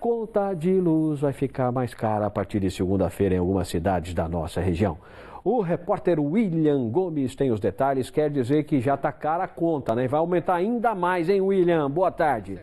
Conta de luz vai ficar mais cara a partir de segunda-feira em algumas cidades da nossa região. O repórter William Gomes tem os detalhes, quer dizer que já está cara a conta, né? Vai aumentar ainda mais, hein, William? Boa tarde.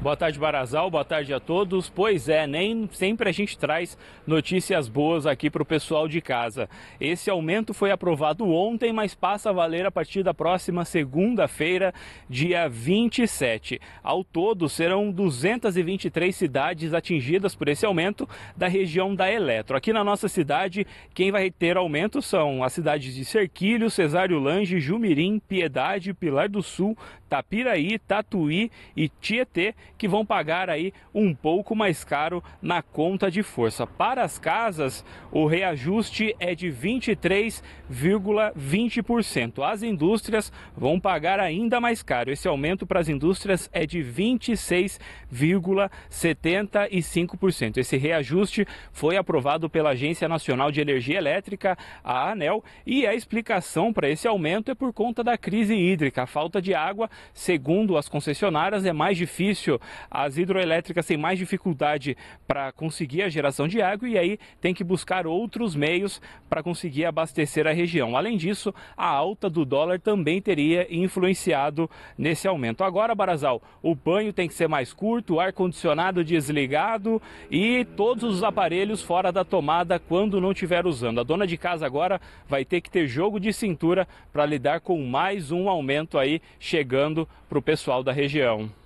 Boa tarde, Barazal. Boa tarde a todos. Pois é, nem sempre a gente traz notícias boas aqui para o pessoal de casa. Esse aumento foi aprovado ontem, mas passa a valer a partir da próxima segunda-feira, dia 27. Ao todo, serão 223 cidades atingidas por esse aumento da região da Eletro. Aqui na nossa cidade, quem vai ter aumento são as cidades de Serquilho, Cesário Lange, Jumirim, Piedade, Pilar do Sul, Tapiraí, Tatuí e Tietê que vão pagar aí um pouco mais caro na conta de força. Para as casas, o reajuste é de 23,20%. As indústrias vão pagar ainda mais caro. Esse aumento para as indústrias é de 26,75%. Esse reajuste foi aprovado pela Agência Nacional de Energia Elétrica, a ANEL, e a explicação para esse aumento é por conta da crise hídrica. A falta de água, segundo as concessionárias, é mais difícil as hidroelétricas têm mais dificuldade para conseguir a geração de água e aí tem que buscar outros meios para conseguir abastecer a região. Além disso, a alta do dólar também teria influenciado nesse aumento. Agora, Barazal, o banho tem que ser mais curto, o ar-condicionado desligado e todos os aparelhos fora da tomada quando não estiver usando. A dona de casa agora vai ter que ter jogo de cintura para lidar com mais um aumento aí chegando para o pessoal da região.